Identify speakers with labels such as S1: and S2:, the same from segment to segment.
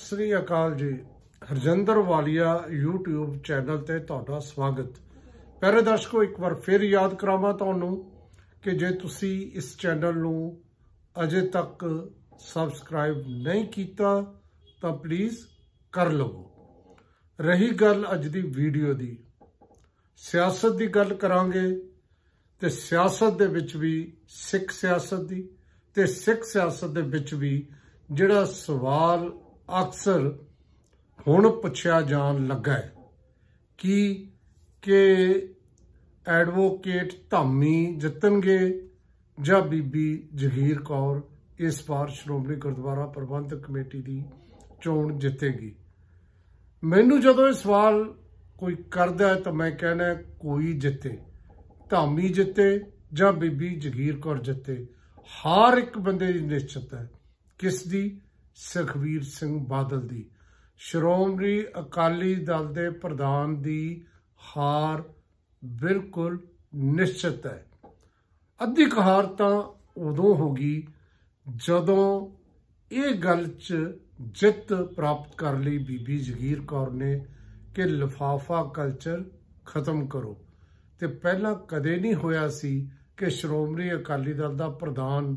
S1: ਸ੍ਰੀ ਅਕਾਲ ਜੀ ਹਰਜਿੰਦਰ ਵਾਲੀਆ YouTube channel ਤੇ ਤੁਹਾਡਾ ਸਵਾਗਤ ਪਿਆਰੇ ਦਰਸ਼ਕੋ ਇੱਕ ਵਾਰ ਫਿਰ ਯਾਦ ਕਰਾਵਾਂ ਤੁਹਾਨੂੰ ਕਿ ਜੇ ਤੁਸੀਂ ਇਸ ਚੈਨਲ ਨੂੰ ਅਜੇ ਤੱਕ ਸਬਸਕ੍ਰਾਈਬ ਨਹੀਂ ਕੀਤਾ ਤਾਂ ਪਲੀਜ਼ ਕਰ ਲਵੋ ਰਹੀ ਗੱਲ ਅੱਜ ਦੀ ਵੀਡੀਓ ਦੀ ਸਿਆਸਤ ਦੀ ਗੱਲ ਕਰਾਂਗੇ ਤੇ ਸਿਆਸਤ ਦੇ ਵਿੱਚ ਵੀ ਸਿੱਖ ਸਿਆਸਤ ਦੀ ਤੇ ਸਿੱਖ ਸਿਆਸਤ ਦੇ ਵਿੱਚ ਵੀ ਜਿਹੜਾ ਸਵਾਲ ਅਕਸਰ ਹੁਣ ਪੁੱਛਿਆ ਜਾਣ ਲੱਗਾ ਹੈ ਕਿ ਕਿ ਐਡਵੋਕੇਟ ਧਾਮੀ ਜਿੱਤਣਗੇ ਜਾਂ ਬੀਬੀ ਜਗੀਰ ਕੌਰ ਇਸ ਵਾਰ ਸ਼੍ਰੋਮਣੀ ਗੁਰਦੁਆਰਾ ਪ੍ਰਬੰਧਕ ਕਮੇਟੀ ਦੀ ਚੋਣ ਜਿੱਤੇਗੀ ਮੈਨੂੰ ਜਦੋਂ ਇਹ ਸਵਾਲ ਕੋਈ ਕਰਦਾ ਤਾਂ ਮੈਂ ਕਹਿੰਦਾ ਕੋਈ ਜਿੱਤੇ ਧਾਮੀ ਜਿੱਤੇ ਜਾਂ ਬੀਬੀ ਜਗੀਰ ਕੌਰ ਜਿੱਤੇ ਹਰ ਇੱਕ ਬੰਦੇ ਦੀ ਨਿਸ਼ਚਿਤ ਹੈ ਕਿਸ ਦੀ ਸੁਖਵੀਰ ਸਿੰਘ ਬਾਦਲ ਦੀ ਸ਼੍ਰੋਮਣੀ ਅਕਾਲੀ ਦਲ ਦੇ ਪ੍ਰਧਾਨ ਦੀ ਹਾਰ ਬਿਲਕੁਲ ਨਿਸ਼ਚਿਤ ਹੈ ਅੱਧੀ ਹਾਰ ਤਾਂ ਉਦੋਂ ਹੋਗੀ ਜਦੋਂ ਇਹ ਗੱਲ 'ਚ ਜਿੱਤ ਪ੍ਰਾਪਤ ਕਰ ਲਈ ਬੀਬੀ ਜਗੀਰ ਕੌਰ ਨੇ ਕਿ ਲਫਾਫਾ ਕਲਚਰ ਖਤਮ ਕਰੋ ਤੇ ਪਹਿਲਾਂ ਕਦੇ ਨਹੀਂ ਹੋਇਆ ਸੀ ਕਿ ਸ਼੍ਰੋਮਣੀ ਅਕਾਲੀ ਦਲ ਦਾ ਪ੍ਰਧਾਨ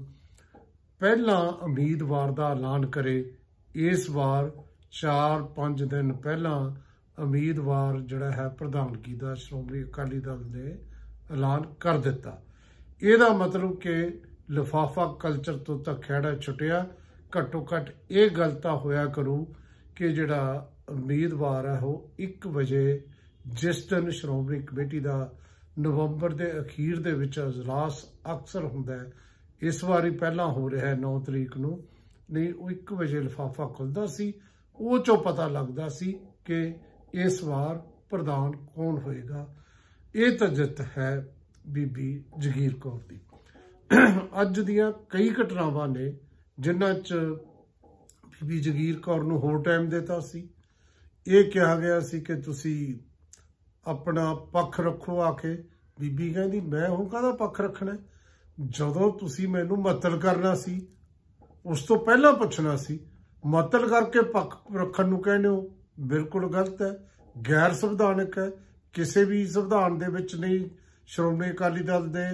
S1: ਪਹਿਲਾਂ ਉਮੀਦਵਾਰ ਦਾ ਐਲਾਨ ਕਰੇ ਇਸ ਵਾਰ 4-5 ਦਿਨ ਪਹਿਲਾਂ ਉਮੀਦਵਾਰ ਜਿਹੜਾ ਹੈ ਪ੍ਰਧਾਨਗੀ ਦਾ ਸ਼੍ਰੋਮਣੀ ਅਕਾਲੀ ਦਲ ਨੇ ਐਲਾਨ ਕਰ ਦਿੱਤਾ ਇਹਦਾ ਮਤਲਬ ਕਿ ਲਫਾਫਾ ਕਲਚਰ ਤੋਂ ਤਾਂ ਖਿਹੜਾ ਛੁੱਟਿਆ ਘੱਟੋ ਘੱਟ ਇਹ ਗੱਲ ਤਾਂ ਹੋਇਆ ਕਰੂ ਕਿ ਜਿਹੜਾ ਉਮੀਦਵਾਰ ਹੈ ਉਹ 1 ਵਜੇ ਜਿਸ ਦਿਨ ਸ਼੍ਰੋਮਣੀ ਕਮੇਟੀ ਦਾ ਨਵੰਬਰ ਦੇ ਅਖੀਰ ਦੇ ਵਿੱਚ ਅਜਲਾਸ ਅਕਸਰ ਹੁੰਦਾ ਹੈ ਇਸ ਵਾਰੀ ਪਹਿਲਾਂ ਹੋ ਰਿਹਾ ਹੈ 9 ਤਰੀਕ ਨੂੰ ਨਹੀਂ ਉਹ 1 ਵਜੇ ਲਫਾਫਾ ਖੁੱਲਦਾ ਸੀ ਉਹ ਚੋਂ ਪਤਾ ਲੱਗਦਾ ਸੀ ਕਿ ਇਸ ਵਾਰ ਪ੍ਰਧਾਨ ਕੌਣ ਹੋਏਗਾ ਇਹ ਤਜਤ ਹੈ ਬੀਬੀ ਜਗੀਰ ਕੌਰ ਦੀ ਅੱਜ ਦੀਆਂ ਕਈ ਘਟਨਾਵਾਂ ਨੇ ਜਿਨ੍ਹਾਂ 'ਚ ਬੀਬੀ ਜਗੀਰ ਕੌਰ ਨੂੰ ਹੋਰ ਟਾਈਮ ਦਿੱਤਾ ਸੀ ਇਹ ਕਿਹਾ ਗਿਆ ਸੀ ਕਿ ਤੁਸੀਂ ਆਪਣਾ ਪੱਖ ਰੱਖੋ ਆ ਕੇ ਬੀਬੀ ਕਹਿੰਦੀ ਮੈਂ ਹੁਣ ਕਾਹਦਾ ਪੱਖ ਰੱਖਣਾ ਜਦੋਂ ਤੁਸੀਂ ਮੈਨੂੰ ਮਤਲ ਕਰਨਾ ਸੀ ਉਸ ਤੋਂ ਪਹਿਲਾਂ ਪੁੱਛਣਾ ਸੀ ਮਤਲ ਕਰਕੇ ਪੱਖ ਰੱਖਣ ਨੂੰ ਕਹਿੰਦੇ ਹੋ ਬਿਲਕੁਲ ਗਲਤ ਹੈ ਗੈਰ ਸੰਵਿਧਾਨਕ ਹੈ ਕਿਸੇ ਵੀ ਸੰਵਿਧਾਨ ਦੇ ਵਿੱਚ ਨਹੀਂ ਸ਼੍ਰੋਮਣੀ ਅਕਾਲੀ ਦਲ ਦੇ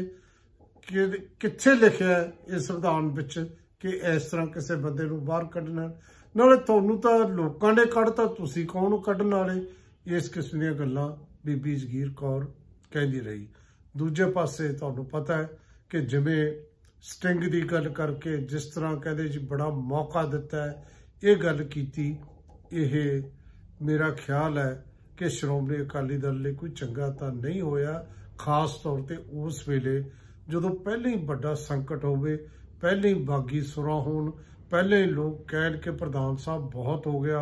S1: ਕਿੱਥੇ ਲਿਖਿਆ ਇਸ ਸੰਵਿਧਾਨ ਵਿੱਚ ਕਿ ਇਸ ਤਰ੍ਹਾਂ ਕਿਸੇ ਬੰਦੇ ਨੂੰ ਬਾਹਰ ਕੱਢਣਾ ਨਾਲੇ ਤੁਹਾਨੂੰ ਤਾਂ ਲੋਕਾਂ ਨੇ ਕੱਢਤਾ ਤੁਸੀਂ ਕੌਣ ਕੱਢਣ ਵਾਲੇ ਇਸ ਕਿਸਮ ਦੀਆਂ ਗੱਲਾਂ ਬੀਬੀ ਜਗੀਰ ਕੌਰ ਕਹਿੰਦੀ ਰਹੀ ਦੂਜੇ ਪਾਸੇ ਤੁਹਾਨੂੰ ਪਤਾ ਹੈ ਕਿ ਜਿਵੇਂ ਸਟਿੰਗ ਦੀ ਗੱਲ ਕਰਕੇ ਜਿਸ ਤਰ੍ਹਾਂ ਕਹਿੰਦੇ ਜੀ ਬੜਾ ਮੌਕਾ ਦਿੱਤਾ ਇਹ ਗੱਲ ਕੀਤੀ ਇਹ ਮੇਰਾ ਖਿਆਲ ਹੈ ਕਿ ਸ਼੍ਰੋਮਣੀ ਅਕਾਲੀ ਦਲ ਲਈ ਕੋਈ ਚੰਗਾ ਤਾਂ ਨਹੀਂ ਹੋਇਆ ਖਾਸ ਤੌਰ ਤੇ ਉਸ ਵੇਲੇ ਜਦੋਂ ਪਹਿਲੇ ਹੀ ਵੱਡਾ ਸੰਕਟ ਹੋਵੇ ਪਹਿਲੇ ਹੀ ਬਾਗੀ ਸੁਰਾ ਹੋਣ ਪਹਿਲੇ ਹੀ ਲੋਕ ਕਹਿਣ ਕਿ ਪ੍ਰਧਾਨ ਸਾਹਿਬ ਬਹੁਤ ਹੋ ਗਿਆ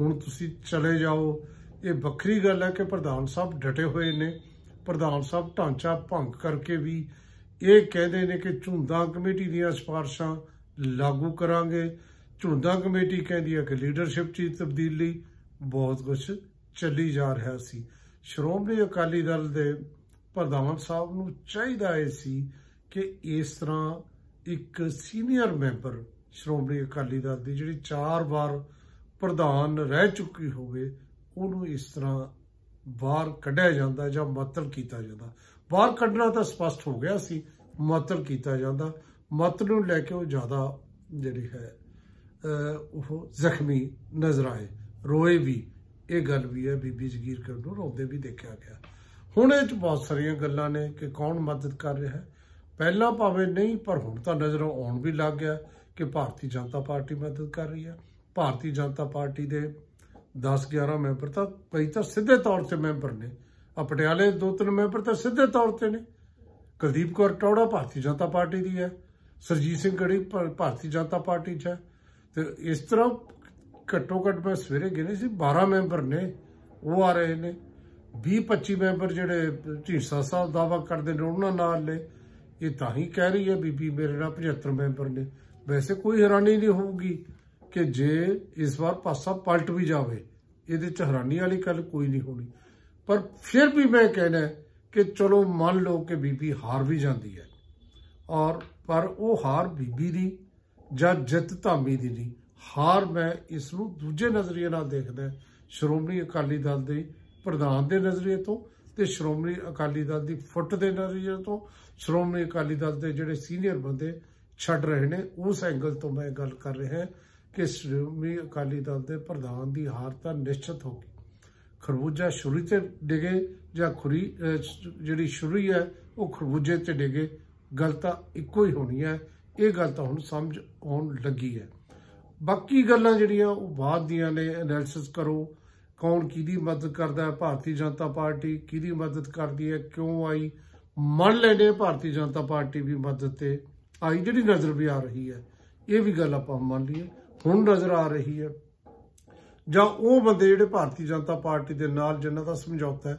S1: ਹੁਣ ਤੁਸੀਂ ਚਲੇ ਜਾਓ ਇਹ ਵੱਖਰੀ ਗੱਲ ਹੈ ਕਿ ਪ੍ਰਧਾਨ ਸਾਹਿਬ ਡਟੇ ਹੋਏ ਨੇ ਪ੍ਰਧਾਨ ਸਾਹਿਬ ਢਾਂਚਾ ਭੰਗ ਕਰਕੇ ਵੀ ਇਹ ਕਹਿੰਦੇ ਨੇ ਕਿ ਝੁੰਦਾ ਕਮੇਟੀ ਦੀਆਂ ਸਿਫਾਰਸ਼ਾਂ ਲਾਗੂ ਕਰਾਂਗੇ ਝੁੰਦਾ ਕਮੇਟੀ ਕਹਿੰਦੀ ਹੈ ਕਿ ਲੀਡਰਸ਼ਿਪ 'ਚ ਤਬਦੀਲੀ ਬਹੁਤ ਕੁਝ ਚੱਲੀ ਜਾ ਰਿਹਾ ਸੀ ਸ਼੍ਰੋਮਣੀ ਅਕਾਲੀ ਦਲ ਦੇ ਪ੍ਰਧਾਨ ਸਾਹਿਬ ਨੂੰ ਚਾਹੀਦਾ ਏ ਸੀ ਕਿ ਇਸ ਤਰ੍ਹਾਂ ਇੱਕ ਸੀਨੀਅਰ ਮੈਂਬਰ ਸ਼੍ਰੋਮਣੀ ਅਕਾਲੀ ਦਲ ਦੀ ਜਿਹੜੀ ਚਾਰ ਵਾਰ ਪ੍ਰਧਾਨ ਰਹਿ ਚੁੱਕੀ ਹੋਵੇ ਉਹਨੂੰ ਇਸ ਤਰ੍ਹਾਂ ਬਾਹਰ ਕੱਢਿਆ ਜਾਂਦਾ ਜਾਂ ਮਤਲ ਕੀਤਾ ਜਾਂਦਾ ਬਾਹਰ ਕੱਢਣਾ ਤਾਂ ਸਪਸ਼ਟ ਹੋ ਗਿਆ ਸੀ ਮਤਲ ਕੀਤਾ ਜਾਂਦਾ ਮਤਲ ਨੂੰ ਲੈ ਕੇ ਉਹ ਜ਼ਿਆਦਾ ਜਿਹੜੀ ਹੈ ਉਹ ਜ਼ਖਮੀ ਨਜ਼ਰ ਆਏ ਰੋਏ ਵੀ ਇਹ ਗੱਲ ਵੀ ਹੈ ਬੀਬੀ ਜ਼ਗੀਰ ਕਰ ਨੂੰ ਰੋਂਦੇ ਵੀ ਦੇਖਿਆ ਗਿਆ ਹੁਣ ਇਹ ਚ ਬਹੁਤ ਸਾਰੀਆਂ ਗੱਲਾਂ ਨੇ ਕਿ ਕੌਣ ਮਦਦ ਕਰ ਰਿਹਾ ਹੈ ਪਹਿਲਾਂ ਭਾਵੇਂ ਨਹੀਂ ਪਰ ਹੁਣ ਤਾਂ ਨਜ਼ਰੋਂ ਆਉਣ ਵੀ ਲੱਗ ਗਿਆ ਕਿ ਭਾਰਤੀ ਜਨਤਾ ਪਾਰਟੀ ਮਦਦ ਕਰ ਰਹੀ ਹੈ ਭਾਰਤੀ ਜਨਤਾ ਪਾਰਟੀ ਦੇ 10 11 ਮੈਂਬਰ ਤਾਂ ਕਈ ਤਾਂ ਸਿੱਧੇ ਤੌਰ ਤੇ ਮੈਂਬਰ ਨੇ ਆ ਪਟਿਆਲੇ ਦੋ ਤਿੰਨ ਮੈਂਬਰ ਤਾਂ ਸਿੱਧੇ ਤੌਰ ਤੇ ਨੇ ਕੁਲਦੀਪ ਕੌਰ ਟੌੜਾ ਭਾਰਤੀ ਜਨਤਾ ਪਾਰਟੀ ਦੀ ਹੈ ਸਰਜੀਤ ਸਿੰਘ ਗੜੀ ਭਾਰਤੀ ਜਨਤਾ ਪਾਰਟੀ 'ਚ ਹੈ ਤੇ ਇਸ ਤਰ੍ਹਾਂ ਘੱਟੋ ਘੱਟ ਮੈਂ ਸਵੇਰੇ ਗਿਣੇ ਸੀ 12 ਮੈਂਬਰ ਨੇ ਉਹ ਆ ਰਹੇ ਨੇ 20-25 ਮੈਂਬਰ ਜਿਹੜੇ ਢੀਸਾ ਸਾਹਿਬ ਦਾਵਾ ਕਰਦੇ ਨੇ ਉਹਨਾਂ ਨਾਲ ਨੇ ਇਹ ਤਾਂ ਹੀ ਕਹਿ ਰਹੀ ਹੈ ਬੀਬੀ ਮੇਰੇ ਨਾਲ 75 ਮੈਂਬਰ ਨੇ ਵੈਸੇ ਕੋਈ ਹੈਰਾਨੀ ਨਹੀਂ ਹੋਊਗੀ ਕਿ ਜੇ ਇਸ ਵਾਰ ਪਾਸਾ ਪਲਟ ਵੀ ਜਾਵੇ ਇਹਦੇ ਚ ਹੈਰਾਨੀ ਵਾਲੀ ਗੱਲ ਕੋਈ ਨਹੀਂ ਹੋਣੀ ਪਰ ਫਿਰ ਵੀ ਮੈਂ ਕਹਿਣਾ ਕਿ ਚਲੋ ਮੰਨ ਲਓ ਕਿ ਬੀਬੀ ਹਾਰ ਵੀ ਜਾਂਦੀ ਹੈ ਔਰ ਪਰ ਉਹ ਹਾਰ ਬੀਬੀ ਦੀ ਜਾਂ ਜਿੱਤ ਧਾਮੀ ਦੀ ਨਹੀਂ ਹਾਰ ਮੈਂ ਇਸ ਨੂੰ ਦੂਜੇ ਨਜ਼ਰੀਏ ਨਾਲ ਦੇਖਦਾ ਸ਼੍ਰੋਮਣੀ ਅਕਾਲੀ ਦਲ ਦੇ ਪ੍ਰਧਾਨ ਦੇ ਨਜ਼ਰੀਏ ਤੋਂ ਤੇ ਸ਼੍ਰੋਮਣੀ ਅਕਾਲੀ ਦਲ ਦੀ ਫੁੱਟ ਦੇ ਨਜ਼ਰੀਏ ਤੋਂ ਸ਼੍ਰੋਮਣੀ ਅਕਾਲੀ ਦਲ ਦੇ ਜਿਹੜੇ ਸੀਨੀਅਰ ਬੰਦੇ ਛੱਡ ਰਹੇ ਨੇ ਉਸ ਐਂਗਲ ਤੋਂ ਮੈਂ ਗੱਲ ਕਰ ਰਿਹਾ ਕਿ ਸ਼੍ਰੋਮਣੀ ਅਕਾਲੀ ਦਲ ਦੇ ਪ੍ਰਧਾਨ ਦੀ ਹਾਰ ਤਾਂ ਨਿਸ਼ਚਿਤ ਹੋ ਗਈ ਖਰਬੂਜਾ ਸ਼ੁਰੂ ਤੇ ਡਿਗੇ ਜਾਂ ਖੁਰੀ ਜਿਹੜੀ ਸ਼ੁਰੂ ਹੈ ਉਹ ਖਰਬੂਜੇ ਤੇ ਡਿਗੇ ਗੱਲ ਤਾਂ ਇੱਕੋ ਹੀ ਹੋਣੀ ਹੈ ਇਹ ਗੱਲ ਤਾਂ ਹੁਣ ਸਮਝ ਆਉਣ ਲੱਗੀ ਹੈ ਬਾਕੀ ਗੱਲਾਂ ਜਿਹੜੀਆਂ ਉਹ ਬਾਅਦ ਦੀਆਂ ਨੇ ਐਨਾਲਿਸਿਸ ਕਰੋ ਕੌਣ ਕਿਹਦੀ ਮਦਦ ਕਰਦਾ ਹੈ ਭਾਰਤੀ ਜਨਤਾ ਪਾਰਟੀ ਕਿਹਦੀ ਮਦਦ ਕਰਦੀ ਹੈ ਕਿਉਂ ਆਈ ਮੰਨ ਲੈਣੇ ਭਾਰਤੀ ਜਨਤਾ ਪਾਰਟੀ ਵੀ ਮਦਦ ਤੇ ਆਈ ਜਿਹੜੀ ਨਜ਼ਰ ਵੀ ਆ ਰਹੀ ਹੈ ਇਹ ਵੀ ਗੱਲ ਆਪਾਂ ਮੰਨ ਲਈਏ ਹੁਣ ਨਜ਼ਰ ਆ ਰਹੀ ਹੈ ਜਾਂ ਉਹ ਬੰਦੇ ਜਿਹੜੇ ਭਾਰਤੀ ਜਨਤਾ ਪਾਰਟੀ ਦੇ ਨਾਲ ਜਿਨ੍ਹਾਂ ਦਾ ਸਮਝੌਤਾ ਹੈ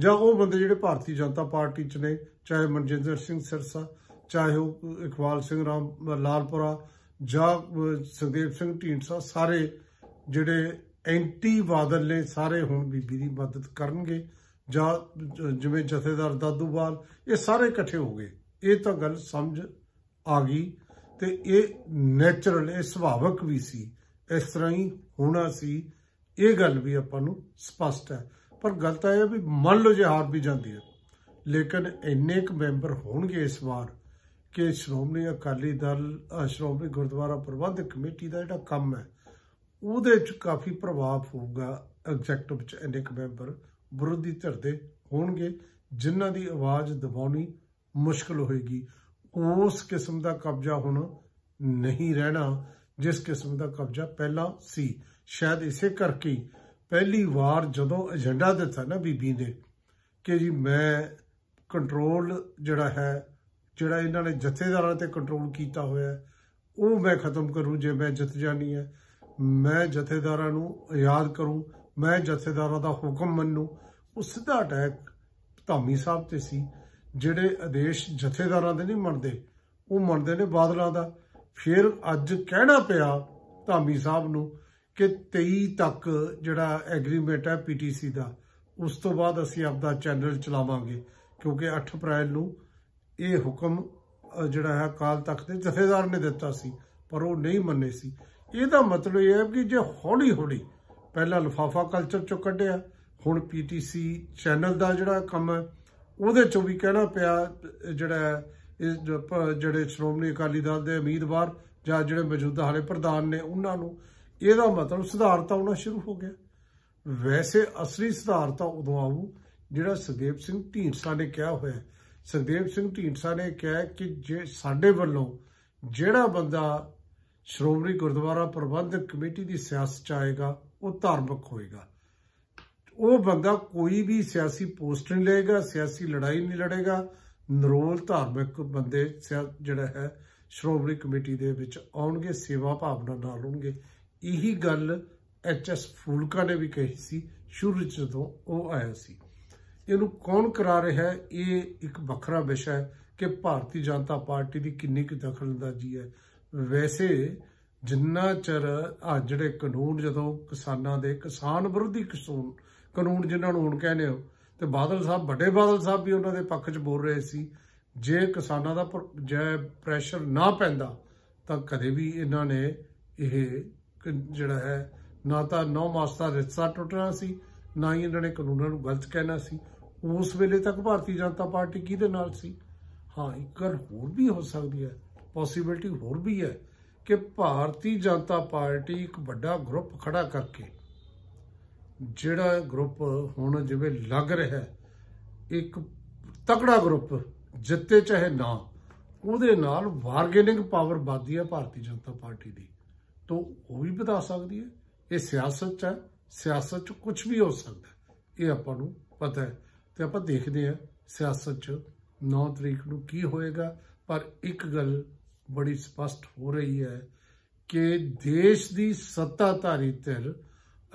S1: ਜਾਂ ਉਹ ਬੰਦੇ ਜਿਹੜੇ ਭਾਰਤੀ ਜਨਤਾ ਪਾਰਟੀ 'ਚ ਨੇ ਚਾਹੇ ਮਨਜਿੰਦਰ ਸਿੰਘ ਸਿਰਸਾ ਚਾਹੇ ਉਹ ਇਕਬਾਲ ਸਿੰਘ ਰਾਮ ਲਾਲਪੁਰਾ ਜਾਂ ਸੰਦੀਪ ਸਿੰਘ ਢੀਂਡਸਾ ਸਾਰੇ ਜਿਹੜੇ ਐਂਟੀ ਬਾਦਲ ਨੇ ਸਾਰੇ ਹੁਣ ਬੀਬੀ ਦੀ ਮਦਦ ਕਰਨਗੇ ਜਾਂ ਜਿਵੇਂ ਜਥੇਦਾਰ ਦਾਦੂਵਾਲ ਇਹ ਸਾਰੇ ਇਕੱਠੇ ਹੋ ਗਏ ਇਹ ਤਾਂ ਗੱਲ ਸਮਝ ਆ ਗਈ ਤੇ ਇਹ ਨੇਚਰਲ ਇਹ ਸੁਭਾਵਕ ਵੀ ਸੀ ਇਸ ਤਰ੍ਹਾਂ ਹੀ ਹੋਣਾ ਸੀ ਇਹ ਗੱਲ ਵੀ ਆਪਾਂ ਨੂੰ ਸਪਸ਼ਟ ਹੈ ਪਰ ਗੱਲ ਤਾਂ ਇਹ ਵੀ ਮੰਨ ਲਓ ਜੇ ਹਾਰ ਵੀ ਜਾਂਦੀ ਹੈ ਲੇਕਿਨ ਇੰਨੇ ਕੁ ਮੈਂਬਰ ਹੋਣਗੇ ਇਸ ਵਾਰ ਕਿ ਸ਼੍ਰੋਮਣੀ ਅਕਾਲੀ ਦਲ ਸ਼੍ਰੋਮਣੀ ਗੁਰਦੁਆਰਾ ਪ੍ਰਬੰਧਕ ਕਮੇਟੀ ਦਾ ਜਿਹੜਾ ਕੰਮ ਹੈ ਉਹਦੇ ਵਿੱਚ ਕਾਫੀ ਪ੍ਰਭਾਵ ਹੋਊਗਾ ਐਗਜ਼ੈਕਟਿਵ ਚ ਇੰਨੇ ਕੁ ਮੈਂਬਰ ਵਿਰੋਧੀ ਧਿਰ ਦੇ ਹੋਣਗੇ ਜਿਨ੍ਹਾਂ ਦੀ ਆਵਾਜ਼ ਦਬਾਉਣੀ ਮੁਸ਼ਕਲ ਹੋਏਗੀ ਉਸ ਕਿਸਮ ਦਾ ਕਬਜ਼ਾ ਹੁਣ ਨਹੀਂ ਰਹਿਣਾ ਜਿਸ ਕਿਸਮ ਦਾ ਕਬਜ਼ਾ ਪਹਿਲਾਂ ਸੀ ਸ਼ਾਇਦ ਇਸੇ ਕਰਕੇ ਪਹਿਲੀ ਵਾਰ ਜਦੋਂ ਏਜੰਡਾ ਦਿੱਤਾ ਨਾ ਬੀਬੀ ਨੇ ਕਿ ਜੀ ਮੈਂ ਕੰਟਰੋਲ ਜਿਹੜਾ ਹੈ ਜਿਹੜਾ ਇਹਨਾਂ ਨੇ ਜਥੇਦਾਰਾਂ ਤੇ ਕੰਟਰੋਲ ਕੀਤਾ ਹੋਇਆ ਉਹ ਮੈਂ ਖਤਮ ਕਰੂੰ ਜੇ ਮੈਂ ਜਿੱਤ ਜਾਣੀ ਹੈ ਮੈਂ ਜਥੇਦਾਰਾਂ ਨੂੰ ਯਾਦ ਕਰੂੰ ਮੈਂ ਜਥੇਦਾਰਾਂ ਦਾ ਹੁਕਮ ਮੰਨੂ ਉਹ ਸਿੱਧਾ ਅਟੈਕ ਧਾਮੀ ਸਾਹਿਬ ਤੇ ਸੀ ਜਿਹੜੇ ਆਦੇਸ਼ ਜਥੇਦਾਰਾਂ ਦੇ ਨਹੀਂ ਮੰਨਦੇ ਉਹ ਮੰਨਦੇ ਨੇ ਬਾਦਲਾਂ ਦਾ ਫਿਰ ਅੱਜ ਕਹਿਣਾ ਪਿਆ ਧਾਮੀ ਸਾਹਿਬ ਨੂੰ ਕਿ 23 ਤੱਕ ਜਿਹੜਾ ਐਗਰੀਮੈਂਟ ਹੈ ਪੀਟੀਸੀ ਦਾ ਉਸ ਤੋਂ ਬਾਅਦ ਅਸੀਂ ਆਪਦਾ ਚੈਨਲ ਚਲਾਵਾਂਗੇ ਕਿਉਂਕਿ 8 ਅਪ੍ਰੈਲ ਨੂੰ ਇਹ ਹੁਕਮ ਜਿਹੜਾ ਹੈ ਕਾਲ ਤੱਕ ਦੇ ਜਥੇਦਾਰ ਨੇ ਦਿੱਤਾ ਸੀ ਪਰ ਉਹ ਨਹੀਂ ਮੰਨੇ ਸੀ ਇਹਦਾ ਮਤਲਬ ਇਹ ਹੈ ਕਿ ਜੇ ਹੌਲੀ ਹੌਲੀ ਪਹਿਲਾਂ ਲਫਾਫਾ ਕਲਚਰ ਚੋਂ ਕੱਢਿਆ ਹੁਣ ਪੀਟੀਸੀ ਚੈਨਲ ਦਾ ਜਿਹੜਾ ਕੰਮ ਹੈ ਉਹਦੇ ਚੋਂ ਵੀ ਕਹਿਣਾ ਪਿਆ ਜਿਹੜਾ ਇਸ ਜਿਹੜੇ ਸ਼੍ਰੋਮਣੀ ਅਕਾਲੀ ਦਲ ਦੇ ਉਮੀਦਵਾਰ ਜਾਂ ਜਿਹੜੇ ਮੌਜੂਦਾ ਹਾਲੇ ਪ੍ਰਧਾਨ ਨੇ ਉਹਨਾਂ ਨੂੰ ਇਹਦਾ ਮਤਲਬ ਸੁਧਾਰ ਤਾਂ ਆਉਣਾ ਸ਼ੁਰੂ ਹੋ ਗਿਆ ਵੈਸੇ ਅਸਲੀ ਸੁਧਾਰ ਤਾਂ ਉਦੋਂ ਆਉ ਜਿਹੜਾ ਸੁਖਦੇਵ ਸਿੰਘ ਢੀਂਡਸਾ ਨੇ ਕਿਹਾ ਹੋਇਆ ਸੁਖਦੇਵ ਸਿੰਘ ਢੀਂਡਸਾ ਨੇ ਕਿਹਾ ਕਿ ਜੇ ਸਾਡੇ ਵੱਲੋਂ ਜਿਹੜਾ ਬੰਦਾ ਸ਼੍ਰੋਮਣੀ ਗੁਰਦੁਆਰਾ ਪ੍ਰਬੰਧਕ ਕਮੇਟੀ ਦੀ ਸਿਆਸਤ ਚ ਆਏਗਾ ਉਹ ਧਾਰਮਿਕ ਹੋਏਗਾ ਉਹ ਬੰਦਾ ਕੋਈ ਵੀ ਸਿਆਸੀ ਪੋਸਟ ਨਹੀਂ ਲਏਗਾ ਸਿਆਸੀ ਲੜਾਈ ਨਹੀਂ ਲੜੇਗਾ ਨਰੋਲ ਧਾਰਮਿਕ ਬੰਦੇ ਜਿਹੜਾ ਹੈ ਸ਼੍ਰੋਮਣੀ ਕਮੇਟੀ ਦੇ ਵਿੱਚ ਆਉਣਗੇ ਸੇਵਾ ਭਾਵਨਾ ਨਾਲ ਹੋਣਗੇ ਇਹੀ ਗੱਲ ਐਚਐਸ ਫੂਲਕਾ ਨੇ ਵੀ ਕਹੀ ਸੀ ਸ਼ੁਰੂ ਜਦੋਂ ਉਹ ਆਇਆ ਸੀ ਇਹਨੂੰ ਕੌਣ ਕਰਾ ਰਿਹਾ ਹੈ ਇਹ ਇੱਕ ਵੱਖਰਾ ਵਿਸ਼ਾ ਹੈ ਕਿ ਭਾਰਤੀ ਜਨਤਾ ਪਾਰਟੀ ਦੀ ਕਿੰਨੀ ਕੁ ਦਖਲਅੰਦਾਜ਼ੀ ਹੈ ਵੈਸੇ ਜਿੰਨਾ ਚਿਰ ਆ ਜਿਹੜੇ ਕਾਨੂੰਨ ਜਦੋਂ ਕਿਸਾਨਾਂ ਦੇ ਕਿਸਾਨ ਵਿਰੋਧੀ ਕਾਨੂੰਨ ਕਾਨੂੰਨ ਜਿਨ੍ਹਾਂ ਨੂੰ ਹੁਣ ਕਹਿੰਦੇ ਹੋ ਤੇ ਬਾਦਲ ਸਾਹਿਬ ਵੱਡੇ ਬਾਦਲ ਸਾਹਿਬ ਵੀ ਉਹਨਾਂ ਦੇ ਪੱਖ 'ਚ ਬੋਲ ਰਹੇ ਸੀ ਜੇ ਕਿਸਾਨਾਂ ਦਾ ਜੇ ਪ੍ਰੈਸ਼ਰ ਨਾ ਪੈਂਦਾ ਤਾਂ ਕਦੇ ਵੀ ਇਹਨਾਂ ਨੇ ਇਹ ਜਿਹੜਾ ਹੈ ਨਾ ਤਾਂ ਨੌ ਮਾਸਤਾ ਰਿਸ਼ਤਾ ਟੁੱਟਣਾ ਸੀ ਨਾ ਹੀ ਇਹਨਾਂ ਨੇ ਕਾਨੂੰਨਾਂ ਨੂੰ ਗਲਤ ਕਹਿਣਾ ਸੀ ਉਸ ਵੇਲੇ ਤੱਕ ਭਾਰਤੀ ਜਨਤਾ ਪਾਰਟੀ ਕਿਹਦੇ ਨਾਲ ਸੀ ਹਾਂ ਇੱਕ ਗੱਲ ਹੋਰ ਵੀ ਹੋ ਸਕਦੀ ਹੈ ਪੋਸਿਬਿਲਟੀ ਹੋਰ ਵੀ ਹੈ ਕਿ ਭਾਰਤੀ ਜਨਤਾ ਪਾਰਟੀ ਇੱਕ ਵੱਡਾ ਗਰੁੱਪ ਖੜਾ ਕਰਕੇ ਜਿਹੜਾ ਗਰੁੱਪ ਹੁਣ ਜਿਵੇਂ ਲੱਗ ਰਿਹਾ ਇੱਕ ਤਕੜਾ ਗਰੁੱਪ ਜਿੱਤੇ ਚਾਹੇ ਨਾ ਉਹਦੇ ਨਾਲ ਵਾਰਗੇਨਿੰਗ ਪਾਵਰ ਵੱਧਦੀ ਹੈ ਭਾਰਤੀ ਜਨਤਾ ਪਾਰਟੀ ਦੀ ਤੋਂ ਉਹ ਵੀ ਵਧਾ ਸਕਦੀ ਹੈ ਇਹ ਸਿਆਸਤ ਚ ਹੈ ਸਿਆਸਤ ਚ ਕੁਝ ਵੀ ਹੋ ਸਕਦਾ ਇਹ ਆਪਾਂ ਨੂੰ ਪਤਾ ਹੈ ਤੇ ਆਪਾਂ ਦੇਖਦੇ ਹਾਂ ਸਿਆਸਤ ਚ 9 ਤਰੀਕ ਨੂੰ ਕੀ ਹੋਏਗਾ ਪਰ ਇੱਕ ਗੱਲ ਬੜੀ ਸਪਸ਼ਟ ਹੋ ਰਹੀ ਹੈ ਕਿ ਦੇਸ਼ ਦੀ ਸੱਤਾਧਾਰੀ ਧਿਰ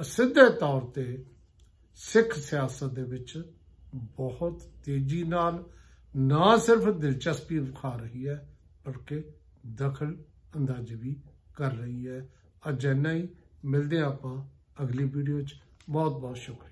S1: ਸਿੱਧੇ ਤੌਰ ਤੇ ਸਿੱਖ ਸਿਆਸਤ ਦੇ ਵਿੱਚ ਬਹੁਤ ਤੇਜ਼ੀ ਨਾਲ ਨਾ ਸਿਰਫ ਦਿਲਚਸਪੀ ਵਿਖਾ ਰਹੀ ਹੈ ਬਲਕਿ ਦਖਲ ਅੰਦਾਜ਼ ਵੀ ਕਰ ਰਹੀ ਹੈ ਅਜਨਾ ਹੀ ਮਿਲਦੇ ਆਪਾਂ ਅਗਲੀ ਵੀਡੀਓ 'ਚ ਬਹੁਤ ਬਹੁਤ ਸ਼ੁਕਰੀਆ